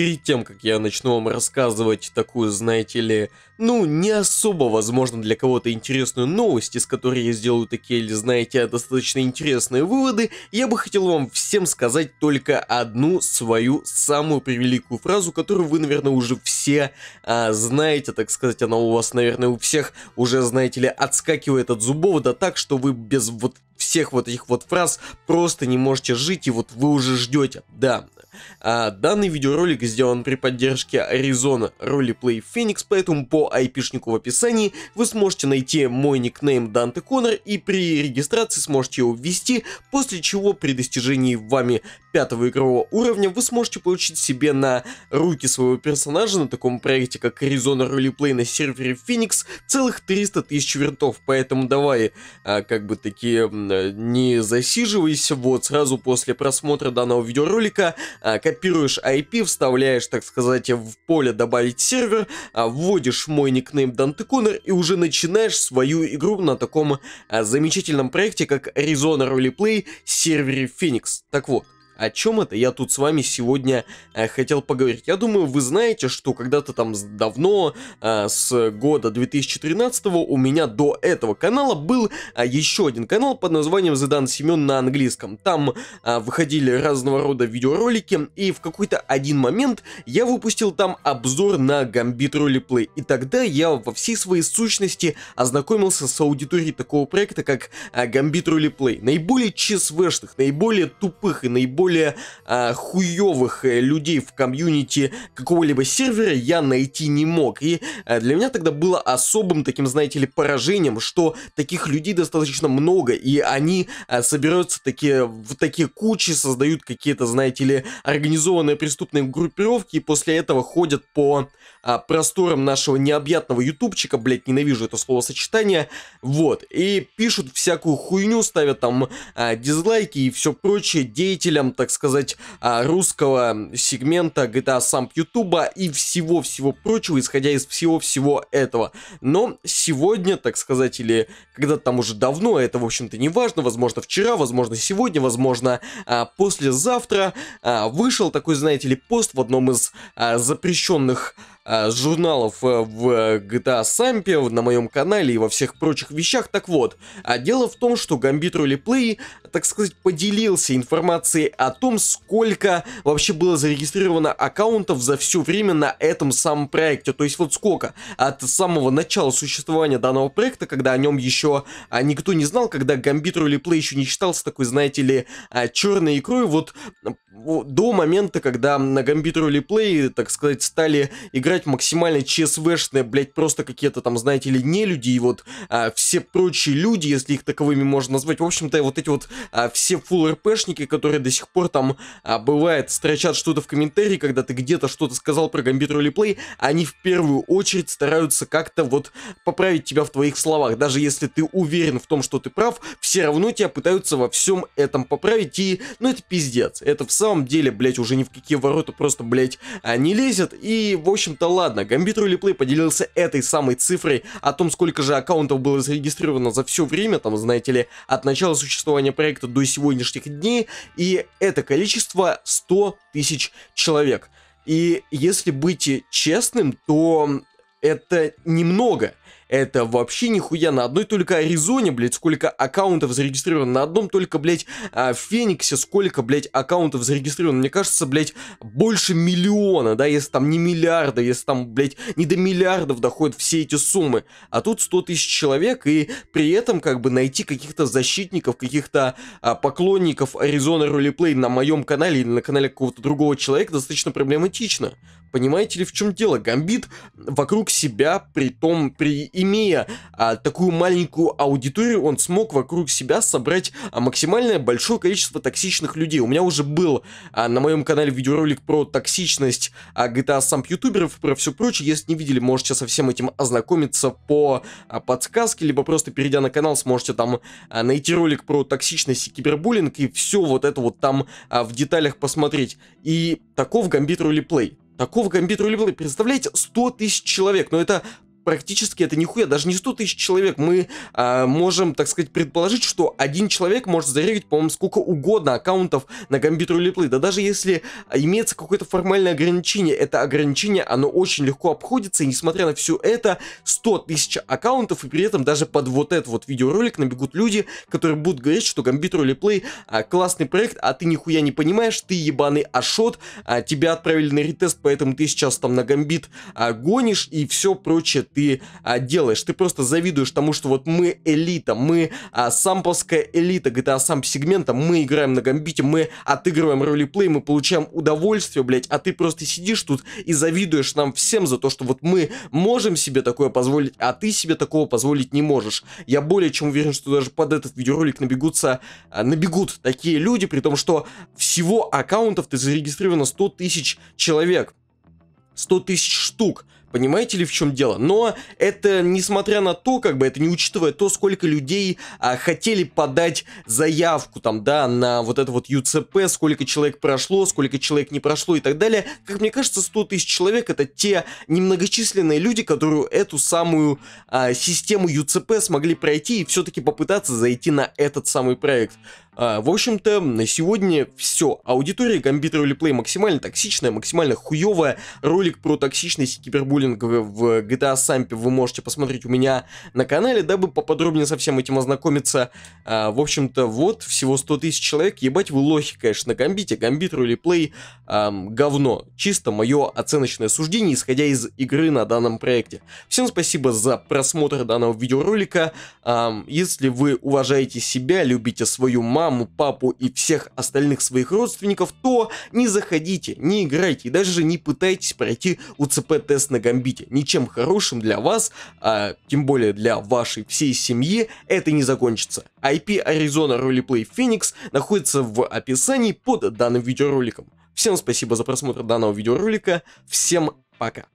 перед тем, как я начну вам рассказывать такую, знаете ли, ну, не особо, возможно, для кого-то интересную новость, из которой я сделаю такие, или, знаете, достаточно интересные выводы, я бы хотел вам всем сказать только одну свою самую превеликую фразу, которую вы, наверное, уже все а, знаете, так сказать, она у вас, наверное, у всех уже, знаете ли, отскакивает от зубов, да так, что вы без вот всех вот этих вот фраз просто не можете жить, и вот вы уже ждете. Да, а данный видеоролик сделан при поддержке Arizona Roleplay Phoenix, поэтому по айпишнику в описании вы сможете найти мой никнейм Данте Коннор и при регистрации сможете его ввести, после чего при достижении вами пятого игрового уровня вы сможете получить себе на руки своего персонажа на таком проекте, как Arizona Roleplay на сервере Phoenix, целых 300 тысяч вертов, поэтому давай, а, как бы такие, не засиживайся, вот сразу после просмотра данного видеоролика а, копируешь IP, вставляешь, так сказать, в поле добавить сервер, а, вводишь мой никнейм Данте Коннор и уже начинаешь свою игру на таком а, замечательном проекте, как Arizona Roleplay сервере Phoenix. Так вот, о чем это я тут с вами сегодня э, хотел поговорить. Я думаю, вы знаете, что когда-то там давно, э, с года 2013 у меня до этого канала был э, еще один канал под названием Задан Семен на английском. Там э, выходили разного рода видеоролики, и в какой-то один момент я выпустил там обзор на Гамбит Ролиплей. И тогда я во всей своей сущности ознакомился с аудиторией такого проекта, как э, Гамбит Ролиплей. Наиболее ЧСВшных, наиболее тупых и наиболее более а, хуевых э, людей в комьюнити какого-либо сервера я найти не мог. И а, для меня тогда было особым таким, знаете ли, поражением, что таких людей достаточно много, и они а, э, собираются такие, в такие кучи, создают какие-то, знаете ли, организованные преступные группировки, и после этого ходят по а, просторам нашего необъятного ютубчика, блять, ненавижу это словосочетание, вот, и пишут всякую хуйню, ставят там а, дизлайки и все прочее деятелям так сказать, а, русского сегмента GTA Samp YouTube и всего-всего прочего, исходя из всего-всего этого. Но сегодня, так сказать, или когда то там уже давно, это, в общем-то, не важно, возможно, вчера, возможно, сегодня, возможно, а, послезавтра, а, вышел такой, знаете ли, пост в одном из запрещенных а, журналов э, в GTA э, а Сампе, на моем канале и во всех прочих вещах. Так вот, а дело в том, что Гамбит Ролеплей, так сказать, поделился информацией о том, сколько вообще было зарегистрировано аккаунтов за все время на этом самом проекте. То есть вот сколько от самого начала существования данного проекта, когда о нем еще а, никто не знал, когда Гамбит Ролеплей еще не считался такой, знаете ли, черной икрой, вот до момента, когда на Гамбиту Ролеплей, так сказать, стали играть максимально ЧСВшные, блядь, просто какие-то там, знаете ли, не люди, и вот а, все прочие люди, если их таковыми можно назвать, в общем-то, вот эти вот а, все фул РПшники, которые до сих пор там, а, бывает, строчат что-то в комментарии, когда ты где-то что-то сказал про Гамбит Ролеплей, они в первую очередь стараются как-то вот поправить тебя в твоих словах, даже если ты уверен в том, что ты прав, все равно тебя пытаются во всем этом поправить, и, ну, это пиздец, это в самом деле, блядь, уже ни в какие ворота просто, блядь, а, не лезет. И, в общем-то, ладно, Гамбит Ролеплей поделился этой самой цифрой о том, сколько же аккаунтов было зарегистрировано за все время, там, знаете ли, от начала существования проекта до сегодняшних дней, и это количество 100 тысяч человек. И если быть честным, то это немного. Это вообще нихуя на одной только Аризоне, блядь, сколько аккаунтов зарегистрировано. На одном только, блядь, а, Фениксе сколько, блядь, аккаунтов зарегистрировано. Мне кажется, блядь, больше миллиона, да, если там не миллиарда, если там, блядь, не до миллиардов доходят все эти суммы. А тут 100 тысяч человек, и при этом, как бы, найти каких-то защитников, каких-то а, поклонников Аризоны Ролеплей на моем канале или на канале какого-то другого человека достаточно проблематично. Понимаете ли, в чем дело? Гамбит вокруг себя, при том, при имея а, такую маленькую аудиторию, он смог вокруг себя собрать а, максимальное большое количество токсичных людей. У меня уже был а, на моем канале видеоролик про токсичность а, GTA сам ютуберов про все прочее. Если не видели, можете со всем этим ознакомиться по а, подсказке, либо просто перейдя на канал, сможете там а, найти ролик про токсичность и кибербуллинг и все вот это вот там а, в деталях посмотреть. И таков гамбит ролиплей. такого гамбит ролиплей. Представляете, 100 тысяч человек, но это практически это нихуя, даже не 100 тысяч человек. Мы э, можем, так сказать, предположить, что один человек может зарегать, по-моему, сколько угодно аккаунтов на компьютер или плей. Да даже если имеется какое-то формальное ограничение, это ограничение, оно очень легко обходится, и несмотря на все это, 100 тысяч аккаунтов, и при этом даже под вот этот вот видеоролик набегут люди, которые будут говорить, что компьютер или плей а, классный проект, а ты нихуя не понимаешь, ты ебаный ашот, а, тебя отправили на ретест, поэтому ты сейчас там на гамбит а, гонишь и все прочее. Ты ты а, делаешь. Ты просто завидуешь тому, что вот мы элита, мы а, самплская элита GTA самп сегмента, мы играем на гамбите, мы отыгрываем ролеплей, мы получаем удовольствие, блять, а ты просто сидишь тут и завидуешь нам всем за то, что вот мы можем себе такое позволить, а ты себе такого позволить не можешь. Я более чем уверен, что даже под этот видеоролик набегутся, а, набегут такие люди, при том, что всего аккаунтов ты зарегистрировано 100 тысяч человек. 100 тысяч штук. Понимаете ли, в чем дело? Но это, несмотря на то, как бы, это не учитывая то, сколько людей а, хотели подать заявку, там, да, на вот это вот ЮЦП, сколько человек прошло, сколько человек не прошло и так далее. Как мне кажется, 100 тысяч человек это те немногочисленные люди, которые эту самую а, систему ЮЦП смогли пройти и все-таки попытаться зайти на этот самый проект. А, в общем-то, на сегодня все. Аудитория компьютера плей максимально токсичная, максимально хуевая. Ролик про токсичность и буллинг в GTA Samp вы можете посмотреть у меня на канале, дабы поподробнее со всем этим ознакомиться. А, в общем-то, вот, всего 100 тысяч человек, ебать вы лохи, конечно, гамбите, гамбит ролеплей, эм, говно. Чисто мое оценочное суждение, исходя из игры на данном проекте. Всем спасибо за просмотр данного видеоролика. Эм, если вы уважаете себя, любите свою маму, папу и всех остальных своих родственников, то не заходите, не играйте и даже не пытайтесь пройти УЦП-тест на гамбите гамбите. Ничем хорошим для вас, а тем более для вашей всей семьи, это не закончится. IP Arizona Roleplay Phoenix находится в описании под данным видеороликом. Всем спасибо за просмотр данного видеоролика, всем пока.